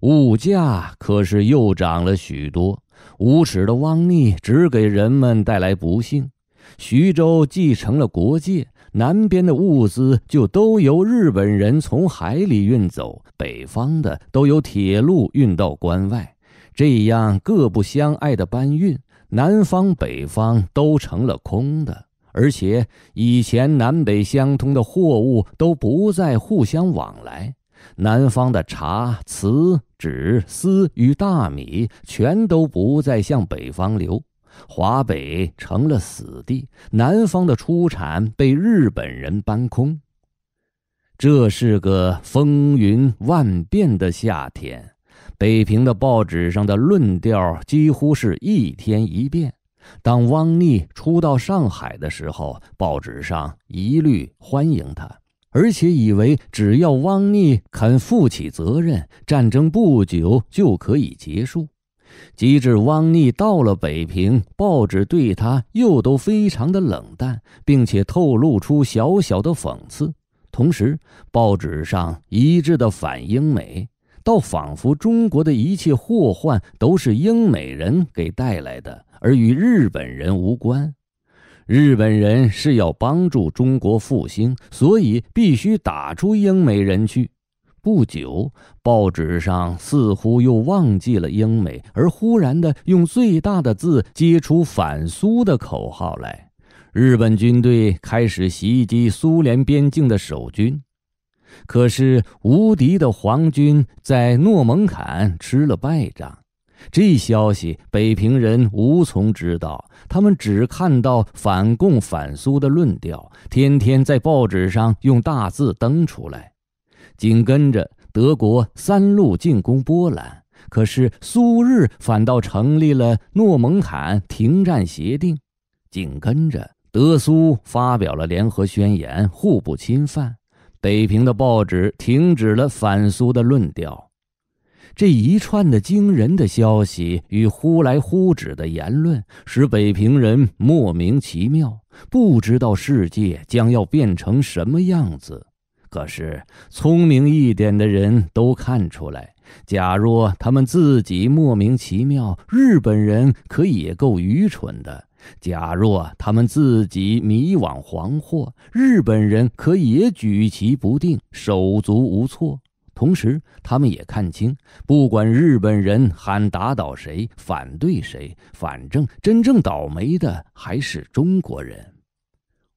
物价可是又涨了许多。无耻的汪逆只给人们带来不幸。徐州继承了国界，南边的物资就都由日本人从海里运走，北方的都由铁路运到关外。这样各不相爱的搬运，南方北方都成了空的，而且以前南北相通的货物都不再互相往来。南方的茶、瓷、纸、丝与大米，全都不再向北方流，华北成了死地，南方的出产被日本人搬空。这是个风云万变的夏天。北平的报纸上的论调几乎是一天一变。当汪逆初到上海的时候，报纸上一律欢迎他，而且以为只要汪逆肯负起责任，战争不久就可以结束。及至汪逆到了北平，报纸对他又都非常的冷淡，并且透露出小小的讽刺，同时报纸上一致的反英美。倒仿佛中国的一切祸患都是英美人给带来的，而与日本人无关。日本人是要帮助中国复兴，所以必须打出英美人去。不久，报纸上似乎又忘记了英美，而忽然的用最大的字揭出反苏的口号来。日本军队开始袭击苏联边境的守军。可是，无敌的皇军在诺门坎吃了败仗，这消息北平人无从知道。他们只看到反共反苏的论调，天天在报纸上用大字登出来。紧跟着，德国三路进攻波兰，可是苏日反倒成立了诺门坎停战协定。紧跟着，德苏发表了联合宣言，互不侵犯。北平的报纸停止了反苏的论调，这一串的惊人的消息与忽来忽止的言论，使北平人莫名其妙，不知道世界将要变成什么样子。可是聪明一点的人都看出来，假若他们自己莫名其妙，日本人可也够愚蠢的。假若他们自己迷惘惶惑，日本人可也举棋不定，手足无措。同时，他们也看清，不管日本人喊打倒谁，反对谁，反正真正倒霉的还是中国人。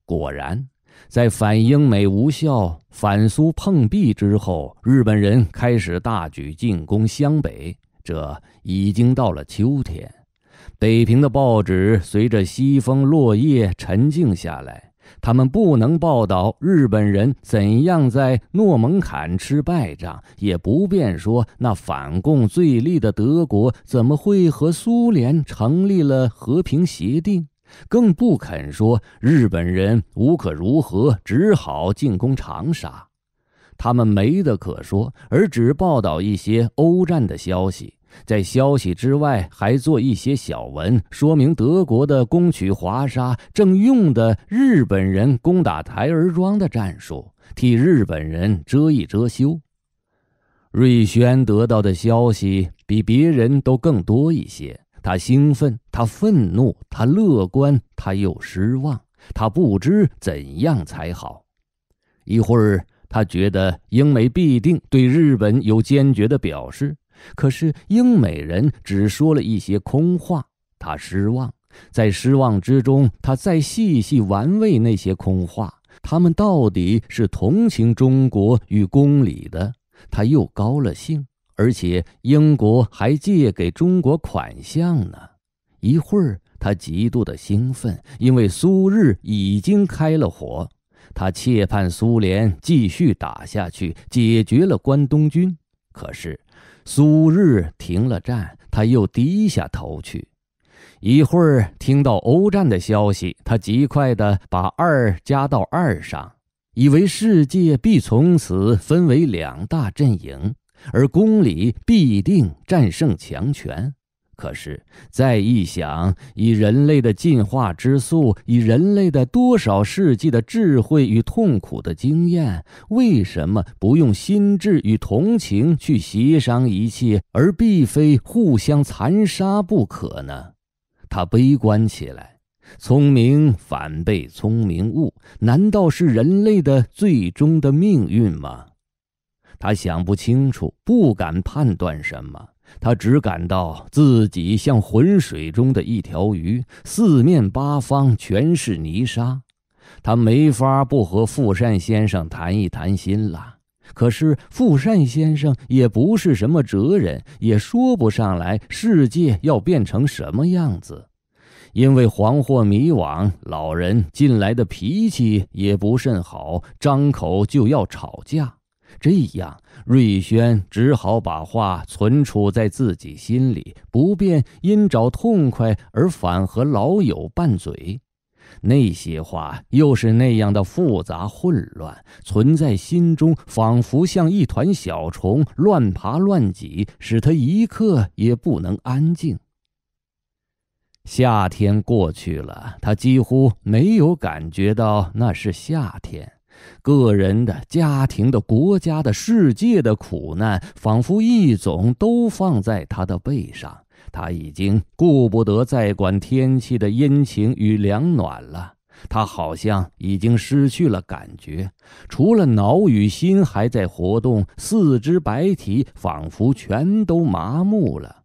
果然，在反英美无效、反苏碰壁之后，日本人开始大举进攻湘北。这已经到了秋天。北平的报纸随着西风落叶沉静下来，他们不能报道日本人怎样在诺门坎吃败仗，也不便说那反共最利的德国怎么会和苏联成立了和平协定，更不肯说日本人无可如何只好进攻长沙，他们没的可说，而只报道一些欧战的消息。在消息之外，还做一些小文，说明德国的攻取华沙正用的日本人攻打台儿庄的战术，替日本人遮一遮羞。瑞宣得到的消息比别人都更多一些，他兴奋，他愤怒，他乐观，他又失望，他不知怎样才好。一会儿，他觉得英美必定对日本有坚决的表示。可是英美人只说了一些空话，他失望，在失望之中，他再细细玩味那些空话，他们到底是同情中国与公理的，他又高了兴，而且英国还借给中国款项呢。一会儿，他极度的兴奋，因为苏日已经开了火，他切盼苏联继续打下去，解决了关东军。可是。苏日停了战，他又低下头去。一会儿听到欧战的消息，他极快地把二加到二上，以为世界必从此分为两大阵营，而公理必定战胜强权。可是，再一想，以人类的进化之速，以人类的多少世纪的智慧与痛苦的经验，为什么不用心智与同情去协商一切，而必非互相残杀不可呢？他悲观起来，聪明反被聪明误，难道是人类的最终的命运吗？他想不清楚，不敢判断什么。他只感到自己像浑水中的一条鱼，四面八方全是泥沙。他没法不和富善先生谈一谈心了。可是富善先生也不是什么哲人，也说不上来世界要变成什么样子。因为惶惑迷惘，老人近来的脾气也不甚好，张口就要吵架。这样，瑞轩只好把话存储在自己心里，不便因找痛快而反和老友拌嘴。那些话又是那样的复杂混乱，存在心中，仿佛像一团小虫乱爬乱挤，使他一刻也不能安静。夏天过去了，他几乎没有感觉到那是夏天。个人的、家庭的、国家的、世界的苦难，仿佛一种都放在他的背上。他已经顾不得再管天气的阴晴与凉暖了。他好像已经失去了感觉，除了脑与心还在活动，四肢白体仿佛全都麻木了。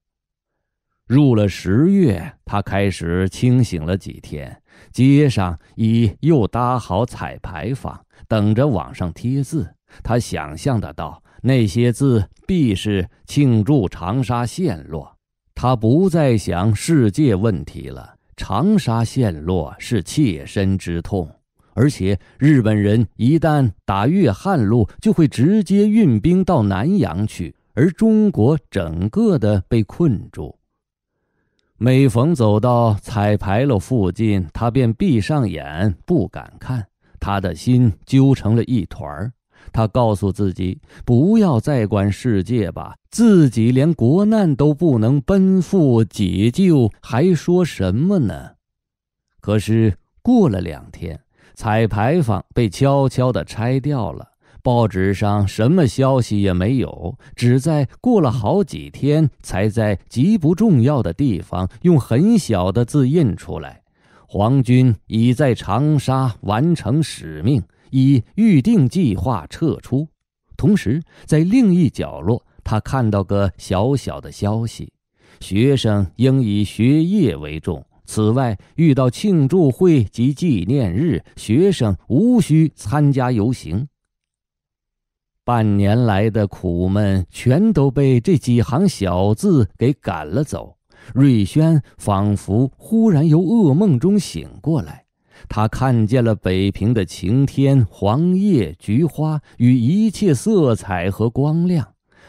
入了十月，他开始清醒了几天。街上已又搭好彩排坊。等着往上贴字，他想象得到那些字必是庆祝长沙陷落。他不再想世界问题了，长沙陷落是切身之痛，而且日本人一旦打粤汉路，就会直接运兵到南阳去，而中国整个的被困住。每逢走到彩排楼附近，他便闭上眼，不敢看。他的心揪成了一团儿，他告诉自己不要再管世界吧，自己连国难都不能奔赴解救，还说什么呢？可是过了两天，彩排坊被悄悄地拆掉了，报纸上什么消息也没有，只在过了好几天，才在极不重要的地方用很小的字印出来。皇军已在长沙完成使命，以预定计划撤出。同时，在另一角落，他看到个小小的消息：学生应以学业为重。此外，遇到庆祝会及纪念日，学生无需参加游行。半年来的苦闷全都被这几行小字给赶了走。瑞轩仿佛忽然由噩梦中醒过来，他看见了北平的晴天、黄叶、菊花与一切色彩和光亮，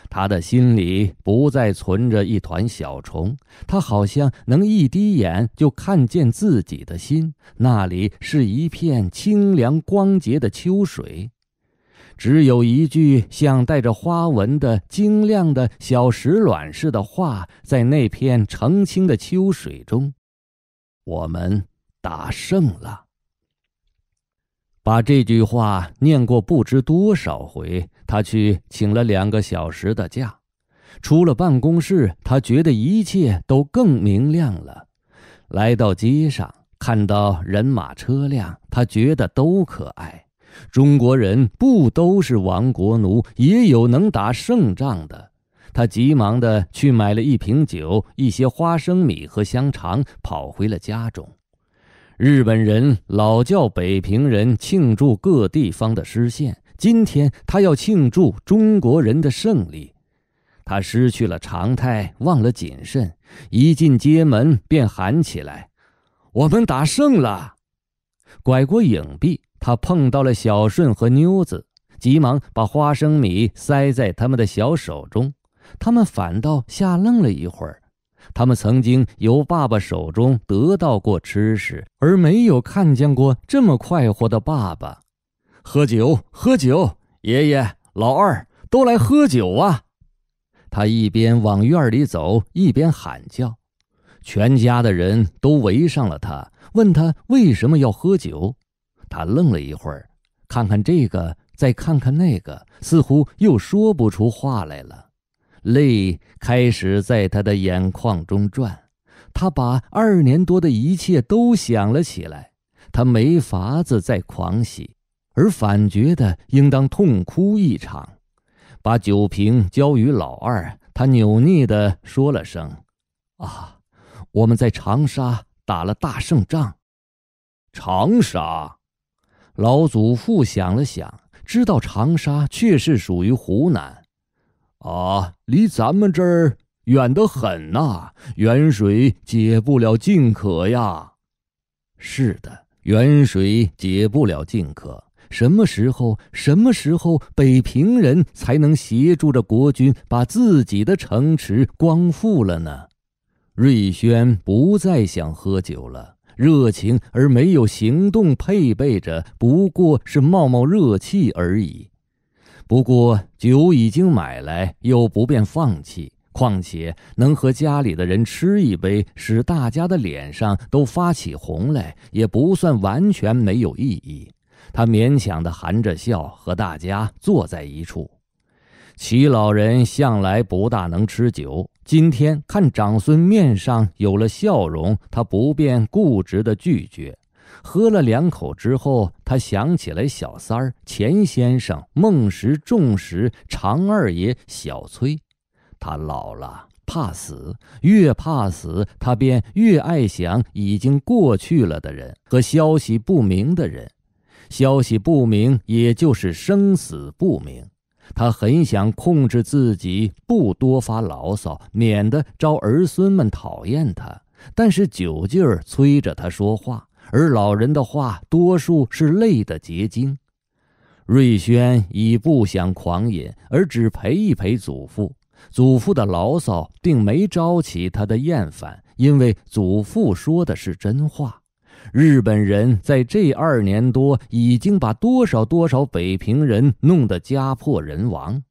他的心里不再存着一团小虫，他好像能一滴眼就看见自己的心，那里是一片清凉光洁的秋水。只有一句像带着花纹的晶亮的小石卵似的话，在那片澄清的秋水中，我们打胜了。把这句话念过不知多少回，他去请了两个小时的假，出了办公室，他觉得一切都更明亮了。来到街上，看到人马车辆，他觉得都可爱。中国人不都是亡国奴？也有能打胜仗的。他急忙地去买了一瓶酒、一些花生米和香肠，跑回了家中。日本人老叫北平人庆祝各地方的失陷，今天他要庆祝中国人的胜利。他失去了常态，忘了谨慎，一进街门便喊起来：“我们打胜了！”拐过影壁。他碰到了小顺和妞子，急忙把花生米塞在他们的小手中，他们反倒吓愣了一会儿。他们曾经由爸爸手中得到过吃食，而没有看见过这么快活的爸爸。喝酒，喝酒！爷爷、老二都来喝酒啊！他一边往院里走，一边喊叫，全家的人都围上了他，问他为什么要喝酒。他愣了一会儿，看看这个，再看看那个，似乎又说不出话来了。泪开始在他的眼眶中转。他把二年多的一切都想了起来。他没法子再狂喜，而反觉得应当痛哭一场。把酒瓶交于老二，他扭捏的说了声：“啊，我们在长沙打了大胜仗。”长沙。老祖父想了想，知道长沙确实属于湖南，啊，离咱们这儿远得很呐，远水解不了近渴呀。是的，远水解不了近渴。什么时候，什么时候北平人才能协助着国军把自己的城池光复了呢？瑞宣不再想喝酒了。热情而没有行动，配备着不过是冒冒热气而已。不过酒已经买来，又不便放弃。况且能和家里的人吃一杯，使大家的脸上都发起红来，也不算完全没有意义。他勉强的含着笑和大家坐在一处。齐老人向来不大能吃酒。今天看长孙面上有了笑容，他不便固执的拒绝。喝了两口之后，他想起来小三儿、钱先生、孟石、仲石、常二爷、小崔。他老了，怕死，越怕死，他便越爱想已经过去了的人和消息不明的人。消息不明，也就是生死不明。他很想控制自己，不多发牢骚，免得招儿孙们讨厌他。但是酒劲儿催着他说话，而老人的话多数是泪的结晶。瑞轩已不想狂饮，而只陪一陪祖父。祖父的牢骚并没招起他的厌烦，因为祖父说的是真话。日本人在这二年多，已经把多少多少北平人弄得家破人亡。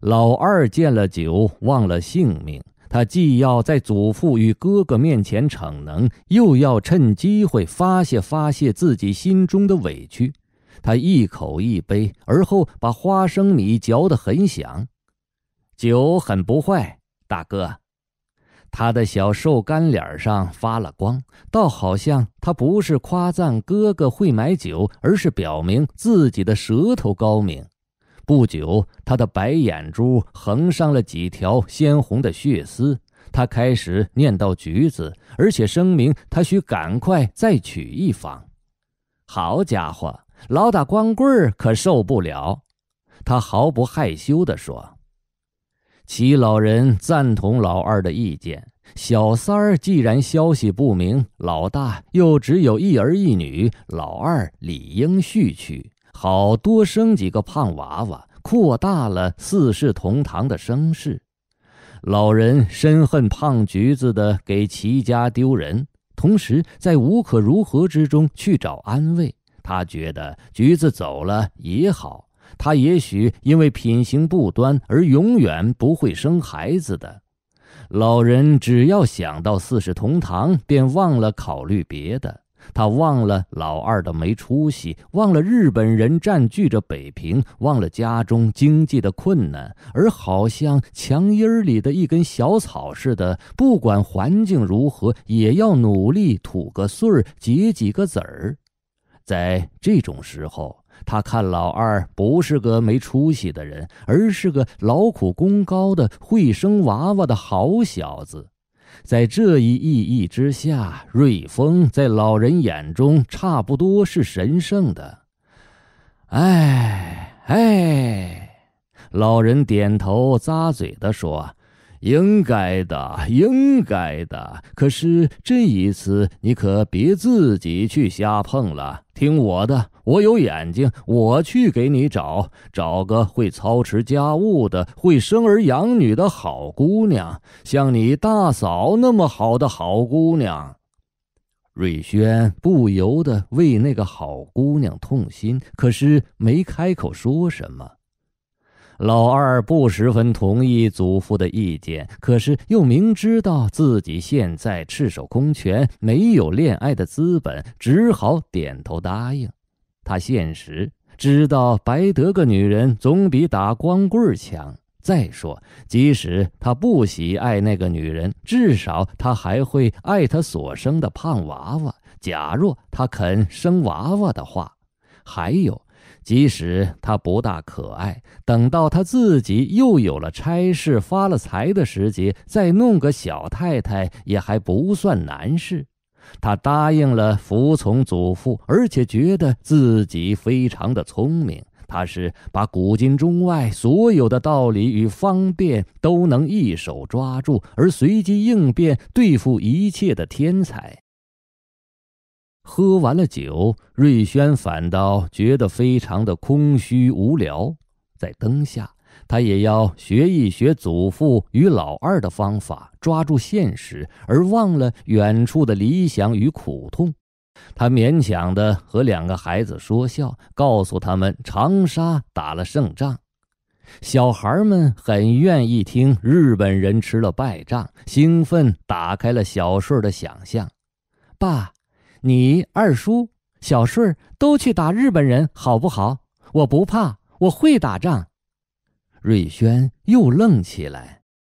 老二见了酒，忘了性命。他既要在祖父与哥哥面前逞能，又要趁机会发泄发泄自己心中的委屈。他一口一杯，而后把花生米嚼得很响。酒很不坏，大哥。他的小瘦干脸上发了光，倒好像他不是夸赞哥哥会买酒，而是表明自己的舌头高明。不久，他的白眼珠横上了几条鲜红的血丝，他开始念叨橘子，而且声明他需赶快再娶一方。好家伙，老打光棍可受不了，他毫不害羞地说。齐老人赞同老二的意见。小三儿既然消息不明，老大又只有一儿一女，老二理应续娶，好多生几个胖娃娃，扩大了四世同堂的声势。老人深恨胖橘子的给齐家丢人，同时在无可如何之中去找安慰。他觉得橘子走了也好。他也许因为品行不端而永远不会生孩子的。老人只要想到四世同堂，便忘了考虑别的。他忘了老二的没出息，忘了日本人占据着北平，忘了家中经济的困难，而好像墙阴儿里的一根小草似的，不管环境如何，也要努力吐个穗儿，结几个籽儿。在这种时候。他看老二不是个没出息的人，而是个劳苦功高的会生娃娃的好小子。在这一意义之下，瑞丰在老人眼中差不多是神圣的。哎哎，老人点头咂嘴的说。应该的，应该的。可是这一次，你可别自己去瞎碰了。听我的，我有眼睛，我去给你找找个会操持家务的、会生儿养女的好姑娘，像你大嫂那么好的好姑娘。瑞轩不由得为那个好姑娘痛心，可是没开口说什么。老二不十分同意祖父的意见，可是又明知道自己现在赤手空拳，没有恋爱的资本，只好点头答应。他现实，知道白得个女人总比打光棍强。再说，即使他不喜爱那个女人，至少他还会爱他所生的胖娃娃。假若他肯生娃娃的话，还有。即使他不大可爱，等到他自己又有了差事、发了财的时节，再弄个小太太也还不算难事。他答应了服从祖父，而且觉得自己非常的聪明。他是把古今中外所有的道理与方便都能一手抓住，而随机应变对付一切的天才。喝完了酒，瑞宣反倒觉得非常的空虚无聊。在灯下，他也要学一学祖父与老二的方法，抓住现实，而忘了远处的理想与苦痛。他勉强的和两个孩子说笑，告诉他们长沙打了胜仗。小孩们很愿意听日本人吃了败仗，兴奋打开了小顺的想象。爸。你二叔、小顺儿都去打日本人，好不好？我不怕，我会打仗。瑞轩又愣起来。